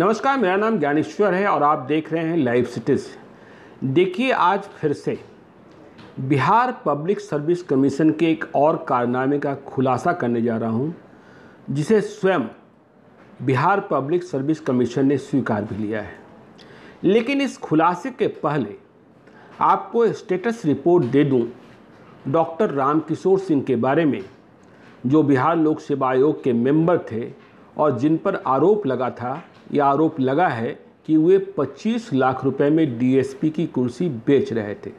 नमस्कार मेरा नाम ज्ञानेश्वर है और आप देख रहे हैं लाइव सिटीज़ देखिए आज फिर से बिहार पब्लिक सर्विस कमीशन के एक और कारनामे का खुलासा करने जा रहा हूं जिसे स्वयं बिहार पब्लिक सर्विस कमीशन ने स्वीकार भी लिया है लेकिन इस खुलासे के पहले आपको स्टेटस रिपोर्ट दे दूं डॉक्टर रामकिशोर सिंह के बारे में जो बिहार लोक सेवा आयोग के मेंबर थे और जिन पर आरोप लगा था या आरोप लगा है कि वे 25 लाख रुपए में डीएसपी की कुर्सी बेच रहे थे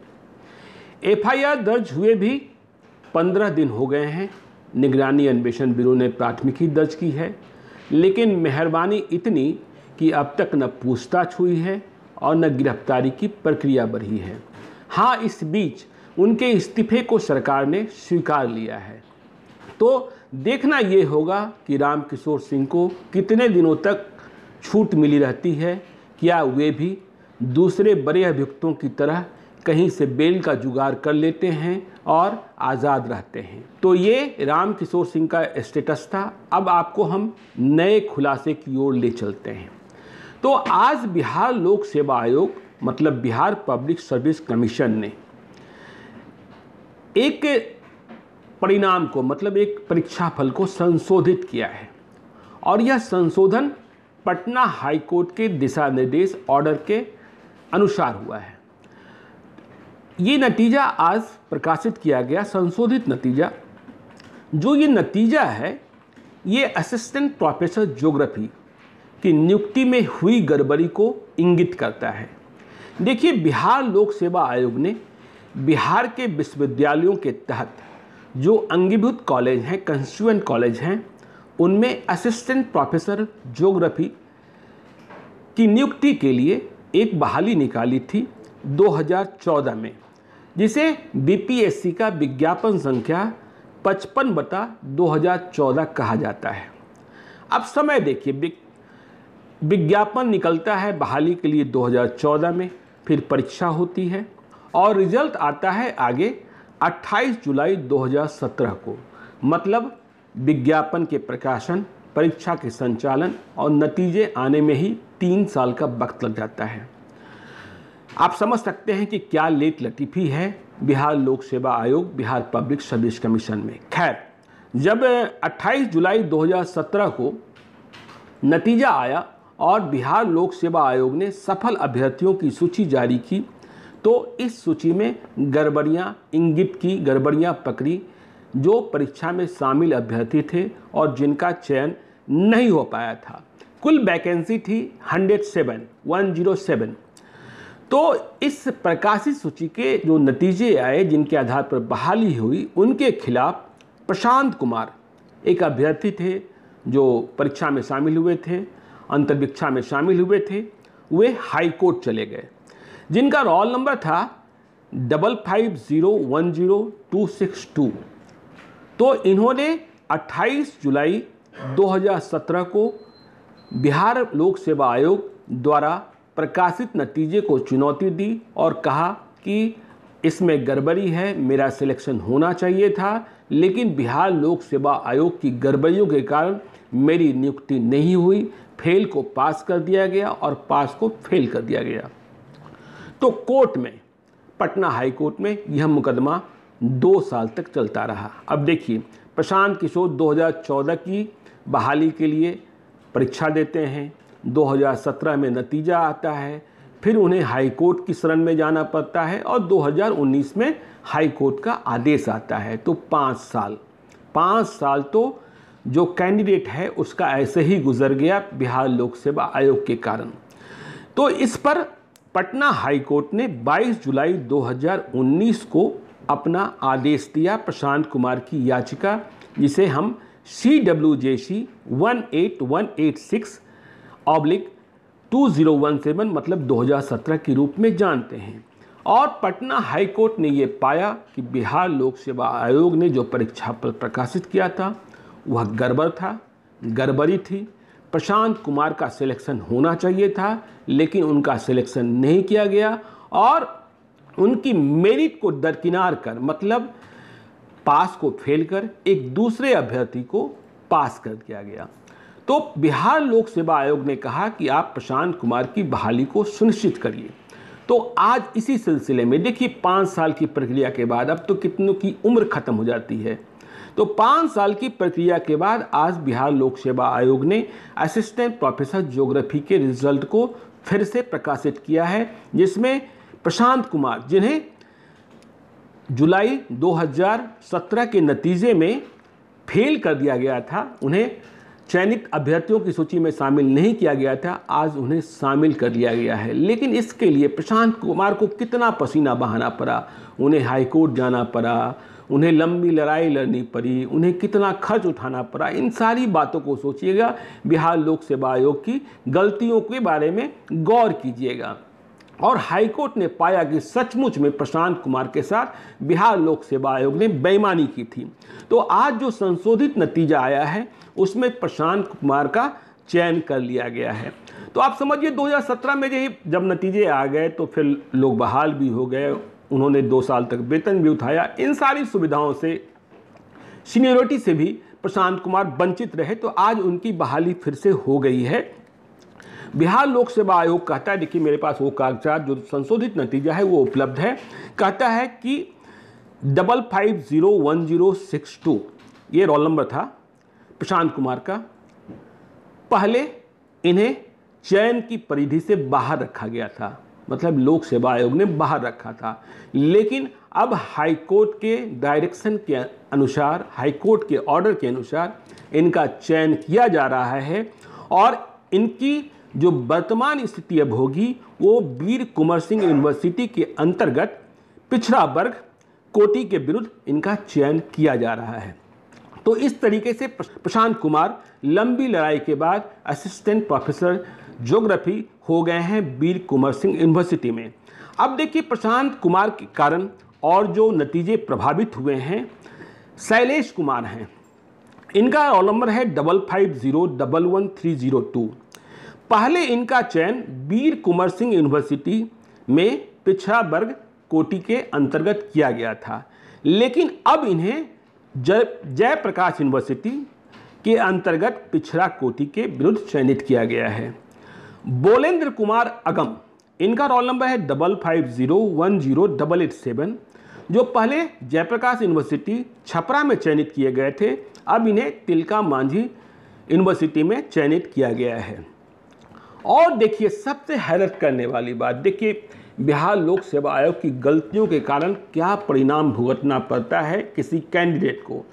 एफआईआर दर्ज हुए भी 15 दिन हो गए हैं निगरानी अन्वेषण ब्यूरो ने प्राथमिकी दर्ज की है लेकिन मेहरबानी इतनी कि अब तक न पूछताछ हुई है और न गिरफ्तारी की प्रक्रिया बढ़ी है हाँ इस बीच उनके इस्तीफे को सरकार ने स्वीकार लिया है तो देखना ये होगा कि राम किशोर सिंह को कितने दिनों तक छूट मिली रहती है क्या वे भी दूसरे बड़े अभियुक्तों की तरह कहीं से बेल का जुगाड़ कर लेते हैं और आज़ाद रहते हैं तो ये राम किशोर सिंह का स्टेटस था अब आपको हम नए खुलासे की ओर ले चलते हैं तो आज बिहार लोक सेवा आयोग मतलब बिहार पब्लिक सर्विस कमीशन ने एक परिणाम को मतलब एक परीक्षा फल को संशोधित किया है और यह संशोधन पटना हाईकोर्ट के दिशा निर्देश ऑर्डर के अनुसार हुआ है ये नतीजा आज प्रकाशित किया गया संशोधित नतीजा जो ये नतीजा है ये असिस्टेंट प्रोफेसर ज्योग्राफी की नियुक्ति में हुई गड़बड़ी को इंगित करता है देखिए बिहार लोक सेवा आयोग ने बिहार के विश्वविद्यालयों के तहत जो अंगीभूत कॉलेज हैं कंस्टिट्यूएंट कॉलेज हैं उनमें असिस्टेंट प्रोफेसर जोग्राफी की नियुक्ति के लिए एक बहाली निकाली थी 2014 में जिसे बीपीएससी का विज्ञापन संख्या पचपन बटा 2014 कहा जाता है अब समय देखिए विज्ञापन निकलता है बहाली के लिए 2014 में फिर परीक्षा होती है और रिजल्ट आता है आगे 28 जुलाई 2017 को मतलब विज्ञापन के प्रकाशन परीक्षा के संचालन और नतीजे आने में ही तीन साल का वक्त लग जाता है आप समझ सकते हैं कि क्या लेट लतीफ़ी है बिहार लोक सेवा आयोग बिहार पब्लिक सर्विस कमीशन में खैर जब 28 जुलाई 2017 को नतीजा आया और बिहार लोक सेवा आयोग ने सफल अभ्यर्थियों की सूची जारी की तो इस सूची में गड़बड़ियाँ इंगित की गड़बड़ियाँ पकड़ी जो परीक्षा में शामिल अभ्यर्थी थे और जिनका चयन नहीं हो पाया था कुल वैकेंसी थी 107 107 तो इस प्रकाशित सूची के जो नतीजे आए जिनके आधार पर बहाली हुई उनके खिलाफ प्रशांत कुमार एक अभ्यर्थी थे जो परीक्षा में शामिल हुए थे अंतर्वीक्षा में शामिल हुए थे वे हाईकोर्ट चले गए जिनका रोल नंबर था double five zero one zero two six two तो इन्होंने 28 जुलाई 2017 को बिहार लोक सेवा आयोग द्वारा प्रकाशित नतीजे को चुनौती दी और कहा कि इसमें गड़बड़ी है मेरा सिलेक्शन होना चाहिए था लेकिन बिहार लोक सेवा आयोग की गड़बड़ियों के कारण मेरी नियुक्ति नहीं हुई फेल को पास कर दिया गया और पास को फेल कर दिया गया तो कोर्ट में पटना हाई कोर्ट में यह मुकदमा दो साल तक चलता रहा अब देखिए प्रशांत किशोर 2014 की बहाली के लिए परीक्षा देते हैं 2017 में नतीजा आता है फिर उन्हें हाई कोर्ट की शरण में जाना पड़ता है और 2019 में हाई कोर्ट का आदेश आता है तो पाँच साल पाँच साल तो जो कैंडिडेट है उसका ऐसे ही गुजर गया बिहार लोक सेवा आयोग के कारण तो इस पर पटना हाईकोर्ट ने 22 जुलाई 2019 को अपना आदेश दिया प्रशांत कुमार की याचिका जिसे हम C W J C one eight one eight six oblique two zero one seven मतलब 2017 के रूप में जानते हैं और पटना हाईकोर्ट ने ये पाया कि बिहार लोक सेवा आयोग ने जो परीक्षा पर प्रकाशित किया था वह गड़बड़ था गड़बड़ी थी प्रशांत कुमार का सिलेक्शन होना चाहिए था लेकिन उनका सिलेक्शन नहीं किया गया और उनकी मेरिट को दरकिनार कर मतलब पास को फेल कर एक दूसरे अभ्यर्थी को पास कर दिया गया तो बिहार लोक सेवा आयोग ने कहा कि आप प्रशांत कुमार की बहाली को सुनिश्चित करिए तो आज इसी सिलसिले में देखिए पाँच साल की प्रक्रिया के बाद अब तो कितनों की उम्र खत्म हो जाती है तो पाँच साल की प्रक्रिया के बाद आज बिहार लोक सेवा आयोग ने असिस्टेंट प्रोफेसर ज्योग्राफी के रिजल्ट को फिर से प्रकाशित किया है जिसमें प्रशांत कुमार जिन्हें जुलाई 2017 के नतीजे में फेल कर दिया गया था उन्हें चयनित अभ्यर्थियों की सूची में शामिल नहीं किया गया था आज उन्हें शामिल कर लिया गया है लेकिन इसके लिए प्रशांत कुमार को कितना पसीना बहाना पड़ा उन्हें हाईकोर्ट जाना पड़ा उन्हें लंबी लड़ाई लड़नी पड़ी उन्हें कितना खर्च उठाना पड़ा इन सारी बातों को सोचिएगा बिहार लोक सेवा आयोग की गलतियों के बारे में गौर कीजिएगा और हाईकोर्ट ने पाया कि सचमुच में प्रशांत कुमार के साथ बिहार लोक सेवा आयोग ने बेईमानी की थी तो आज जो संशोधित नतीजा आया है उसमें प्रशांत कुमार का चयन कर लिया गया है तो आप समझिए 2017 में जब नतीजे आ गए तो फिर लोग बहाल भी हो गए उन्होंने दो साल तक वेतन भी उठाया इन सारी सुविधाओं से सीनियोरिटी से भी प्रशांत कुमार वंचित रहे तो आज उनकी बहाली फिर से हो गई है बिहार लोक सेवा आयोग कहता है देखिए मेरे पास वो कागजात जो संशोधित नतीजा है वो उपलब्ध है कहता है कि double five zero one zero six two ये रोल नंबर था प्रशांत कुमार का पहले इन्हें चयन की परिधि से बाहर रखा गया था मतलब लोक सेवा आयोग ने बाहर रखा था लेकिन अब हाईकोर्ट के डायरेक्शन के अनुसार हाईकोर्ट के ऑर्डर के अनुसार इनका चयन किया जा रहा है और इनकी जो वर्तमान स्थिति अब होगी वो वीर कुमार सिंह यूनिवर्सिटी के अंतर्गत पिछड़ा वर्ग कोटि के विरुद्ध इनका चयन किया जा रहा है तो इस तरीके से प्रशांत कुमार लंबी लड़ाई के बाद असिस्टेंट प्रोफेसर ज्योग्राफी हो गए हैं वीर कुंवर सिंह यूनिवर्सिटी में अब देखिए प्रशांत कुमार के कारण और जो नतीजे प्रभावित हुए हैं शैलेश कुमार हैं इनका रोल नंबर है double five zero double one three zero two पहले इनका चयन वीर कुंवर सिंह यूनिवर्सिटी में पिछड़ा वर्ग कोटि के अंतर्गत किया गया था लेकिन अब इन्हें जय जयप्रकाश यूनिवर्सिटी के अंतर्गत पिछड़ा कोटि के विरुद्ध चयनित किया गया है बोलेंद्र कुमार अगम इनका रोल नंबर है double five zero one zero double eight seven जो पहले जयप्रकाश यूनिवर्सिटी छपरा में चयनित किए गए थे अब इन्हें तिलका मांझी यूनिवर्सिटी में चयनित किया गया है और देखिए सबसे हैरत करने वाली बात देखिए बिहार लोक सेवा आयोग की गलतियों के कारण क्या परिणाम भुगतना पड़ता है किसी कैंडिडेट को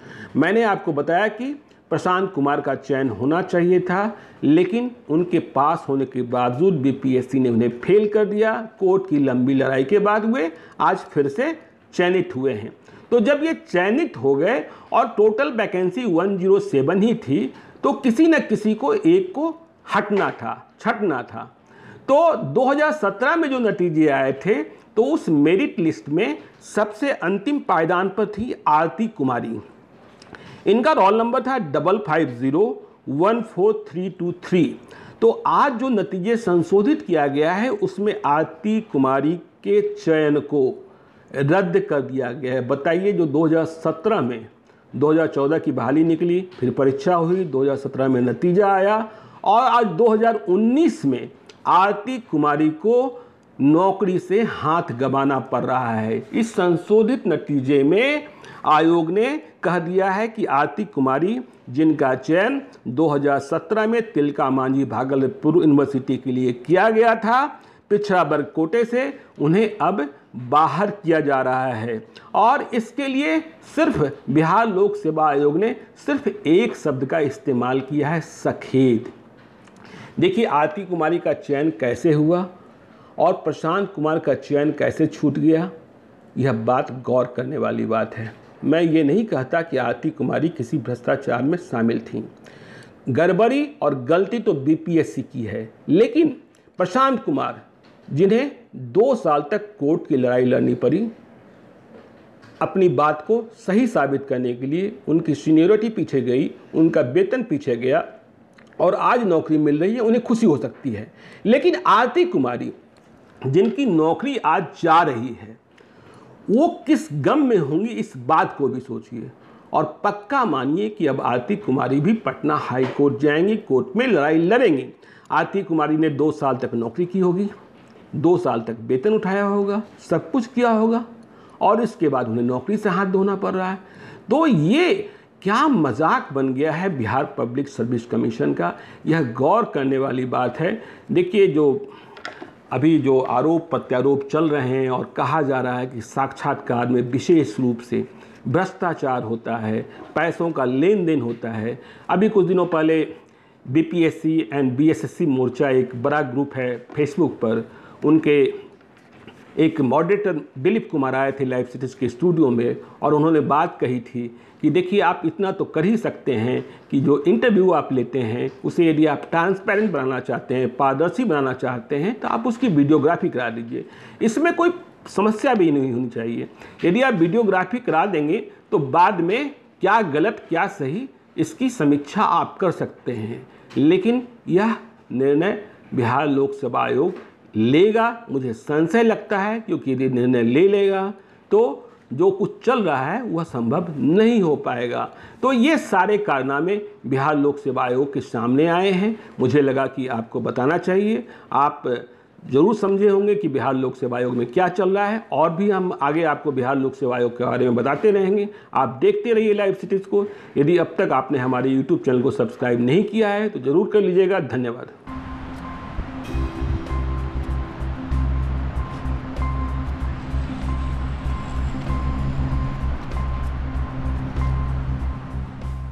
मैंने आपको बताया कि प्रशांत कुमार का चयन होना चाहिए था लेकिन उनके पास होने के बावजूद बीपीएससी ने उन्हें फेल कर दिया कोर्ट की लंबी लड़ाई के बाद वे आज फिर से चयनित हुए हैं तो जब ये चयनित हो गए और टोटल वैकेंसी 107 ही थी तो किसी न किसी को एक को हटना था छटना था तो 2017 में जो नतीजे आए थे तो उस मेरिट लिस्ट में सबसे अंतिम पायदान पर थी आरती कुमारी इनका रोल नंबर था double five zero one four three two three तो आज जो नतीजे संशोधित किया गया है उसमें आरती कुमारी के चयन को रद्द कर दिया गया है बताइए जो 2017 में 2014 की बहाली निकली फिर परीक्षा हुई 2017 में नतीजा आया और आज 2019 में आरती कुमारी को नौकरी से हाथ गंवाना पड़ रहा है इस संशोधित नतीजे में आयोग ने कह दिया है कि आरती कुमारी जिनका चयन 2017 में तिलका मांझी भागलपुर यूनिवर्सिटी के लिए किया गया था पिछड़ा वर्ग कोटे से उन्हें अब बाहर किया जा रहा है और इसके लिए सिर्फ बिहार लोक सेवा आयोग ने सिर्फ एक शब्द का इस्तेमाल किया है सखेद देखिए आरती कुमारी का चयन कैसे हुआ और प्रशांत कुमार का चयन कैसे छूट गया यह बात गौर करने वाली बात है मैं ये नहीं कहता कि आरती कुमारी किसी भ्रष्टाचार में शामिल थी गड़बड़ी और गलती तो बीपीएससी की है लेकिन प्रशांत कुमार जिन्हें दो साल तक कोर्ट की लड़ाई लड़नी पड़ी अपनी बात को सही साबित करने के लिए उनकी सीनियरिटी पीछे गई उनका वेतन पीछे गया और आज नौकरी मिल रही है उन्हें खुशी हो सकती है लेकिन आरती कुमारी जिनकी नौकरी आज जा रही है वो किस गम में होंगी इस बात को भी सोचिए और पक्का मानिए कि अब आरती कुमारी भी पटना हाई कोर्ट जाएंगी कोर्ट में लड़ाई लड़ेंगी आरती कुमारी ने दो साल तक नौकरी की होगी दो साल तक वेतन उठाया होगा सब कुछ किया होगा और इसके बाद उन्हें नौकरी से हाथ धोना पड़ रहा है तो ये क्या मजाक बन गया है बिहार पब्लिक सर्विस कमीशन का यह गौर करने वाली बात है देखिए जो अभी जो आरोप प्रत्यारोप चल रहे हैं और कहा जा रहा है कि साक्षात्कार में विशेष रूप से भ्रष्टाचार होता है पैसों का लेन देन होता है अभी कुछ दिनों पहले बी एंड बी मोर्चा एक बड़ा ग्रुप है फेसबुक पर उनके एक मॉडरेटर दिलीप कुमार आए थे लाइव सिटीज के स्टूडियो में और उन्होंने बात कही थी कि देखिए आप इतना तो कर ही सकते हैं कि जो इंटरव्यू आप लेते हैं उसे यदि आप ट्रांसपेरेंट बनाना चाहते हैं पारदर्शी बनाना चाहते हैं तो आप उसकी वीडियोग्राफी करा दीजिए इसमें कोई समस्या भी नहीं होनी चाहिए यदि आप वीडियोग्राफी करा देंगे तो बाद में क्या गलत क्या सही इसकी समीक्षा आप कर सकते हैं लेकिन यह निर्णय बिहार लोक सेवा आयोग लेगा मुझे संशय लगता है क्योंकि यदि निर्णय ले लेगा तो जो कुछ चल रहा है वह संभव नहीं हो पाएगा तो ये सारे कारनामे बिहार लोक सेवा आयोग के सामने आए हैं मुझे लगा कि आपको बताना चाहिए आप जरूर समझे होंगे कि बिहार लोक सेवा आयोग में क्या चल रहा है और भी हम आगे आपको बिहार लोक सेवा आयोग के बारे में बताते रहेंगे आप देखते रहिए लाइव सिटीज़ को यदि अब तक आपने हमारे यूट्यूब चैनल को सब्सक्राइब नहीं किया है तो ज़रूर कर लीजिएगा धन्यवाद